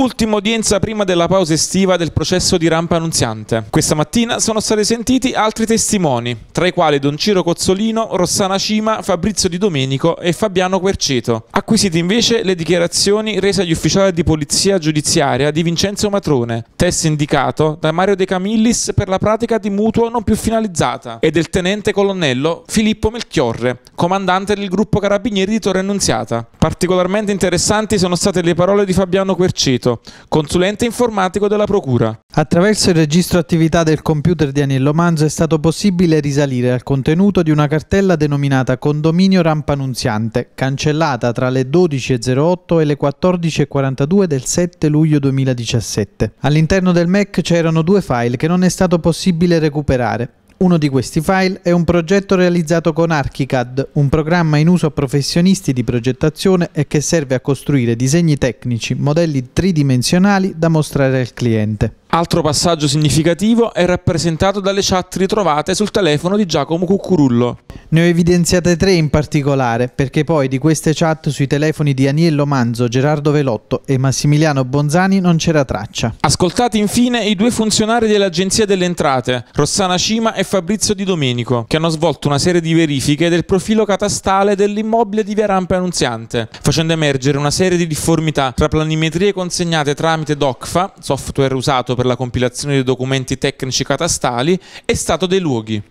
Ultima udienza prima della pausa estiva del processo di Rampa Annunziante. Questa mattina sono stati sentiti altri testimoni, tra i quali Don Ciro Cozzolino, Rossana Cima, Fabrizio Di Domenico e Fabiano Querceto. Acquisite invece le dichiarazioni rese agli ufficiali di polizia giudiziaria di Vincenzo Matrone, test indicato da Mario De Camillis per la pratica di mutuo non più finalizzata, e del tenente colonnello Filippo Melchiorre, comandante del gruppo Carabinieri di Torre Annunziata. Particolarmente interessanti sono state le parole di Fabiano Querceto Lorenzo, consulente informatico della Procura. Attraverso il registro attività del computer di Aniello Manzo è stato possibile risalire al contenuto di una cartella denominata Condominio Rampa Annunziante, cancellata tra le 12.08 e le 14.42 del 7 luglio 2017. All'interno del Mac c'erano due file che non è stato possibile recuperare. Uno di questi file è un progetto realizzato con ArchiCAD, un programma in uso a professionisti di progettazione e che serve a costruire disegni tecnici, modelli tridimensionali da mostrare al cliente. Altro passaggio significativo è rappresentato dalle chat ritrovate sul telefono di Giacomo Cuccurullo. Ne ho evidenziate tre in particolare, perché poi di queste chat sui telefoni di Aniello Manzo, Gerardo Velotto e Massimiliano Bonzani non c'era traccia. Ascoltate infine i due funzionari dell'Agenzia delle Entrate, Rossana Cima e Fabrizio Di Domenico, che hanno svolto una serie di verifiche del profilo catastale dell'immobile di Via Rampa Annunziante, facendo emergere una serie di difformità tra planimetrie consegnate tramite DOCFA, software usato per per la compilazione dei documenti tecnici catastali è stato dei luoghi.